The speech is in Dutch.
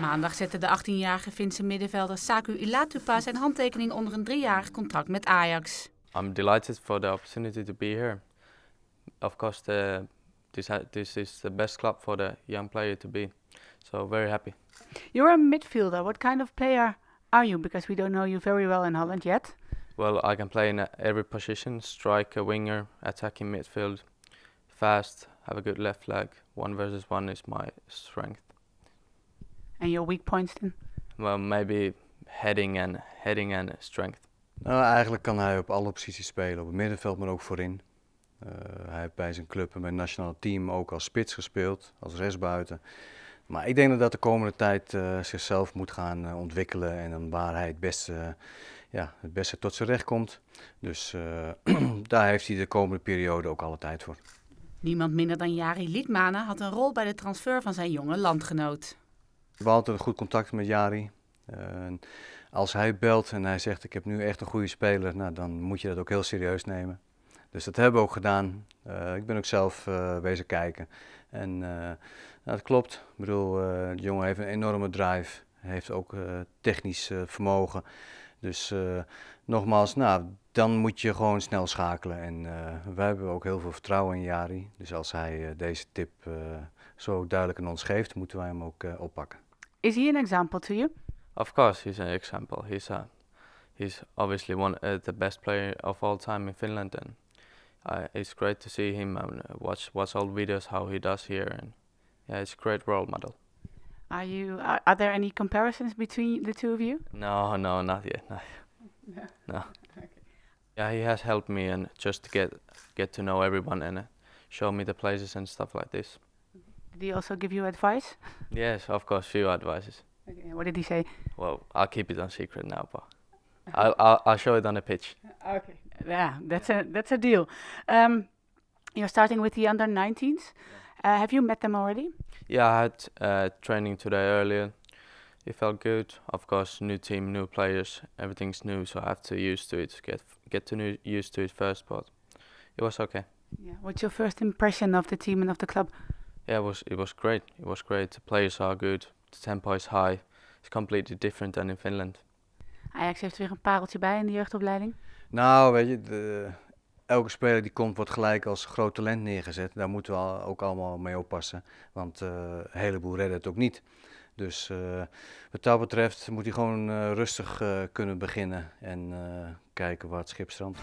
Maandag zette de 18-jarige Finse middenvelder Saku Ilatupa zijn handtekening onder een driejarig contract met Ajax. I'm delighted for the opportunity to be here. Of course, the, this, uh, this is the best club for the young player to be. So very happy. You're a midfielder. What kind of player are you? Because we don't know you very well in Holland yet. Well, I can play in uh, every position: striker, winger, attacking midfield. Fast, have a good left leg. One versus one is my strength je your weak points then? Well, maybe heading en heading and strength. Nou, eigenlijk kan hij op alle posities spelen, op het middenveld, maar ook voorin. Eh, hij heeft bij zijn club en bij het nationale team ook als spits gespeeld, als rechtsbuiten. Maar ik denk dat hij de komende tijd eh, zichzelf moet gaan eh, ontwikkelen en dan waar hij het beste, ja, het beste tot zijn recht komt. Dus daar heeft hij de komende periode ook alle tijd voor. Niemand minder dan Jari Liedmanen had een rol bij de transfer van zijn jonge landgenoot we hadden een goed contact met Jari. als hij belt en hij zegt ik heb nu echt een goede speler, nou, dan moet je dat ook heel serieus nemen. Dus dat hebben we ook gedaan. Eh, ik ben ook zelf bezig eh, kijken. En dat eh, nou, klopt. Ik bedoel, de jongen heeft een enorme drive. Heeft ook technisch vermogen. Dus nogmaals, nou, dan moet je gewoon snel schakelen. En uh, wij hebben ook heel veel vertrouwen in Jari. Dus als hij deze tip zo duidelijk aan ons geeft, moeten wij hem ook oppakken. Is he an example to you? Of course, he's an example. He's a he's obviously one uh, the best player of all time in Finland, and uh, it's great to see him and um, watch watch all videos how he does here, and yeah, it's a great role model. Are you? Are, are there any comparisons between the two of you? No, no, not yet. Not yet. no. no. okay. Yeah, he has helped me and just to get get to know everyone and uh, show me the places and stuff like this. Did he also give you advice? Yes, of course, few advices. Okay, what did he say? Well, I'll keep it on secret now, but I'll, I'll, I'll show it on the pitch. Uh, okay, yeah, that's a that's a deal. Um, you're starting with the under 19s. Uh, have you met them already? Yeah, I had uh, training today earlier. It felt good. Of course, new team, new players, everything's new, so I have to used to it. Get get to new, used to it first, but it was okay. Yeah. What's your first impression of the team and of the club? Ja, it was it was great. It was great. The players are good. The tempo is high. It's completely different than in Finland. Ajax heeft weer een pareltje bij in de jeugdopleiding. Nou, weet je, elke speler die komt wordt gelijk als groot talent neergezet. Daar moeten we ook allemaal mee oppassen, want eh, een heleboel redden het ook niet. Dus eh, wat dat betreft moet hij gewoon eh, rustig kunnen beginnen en kijken waar het schip strandt.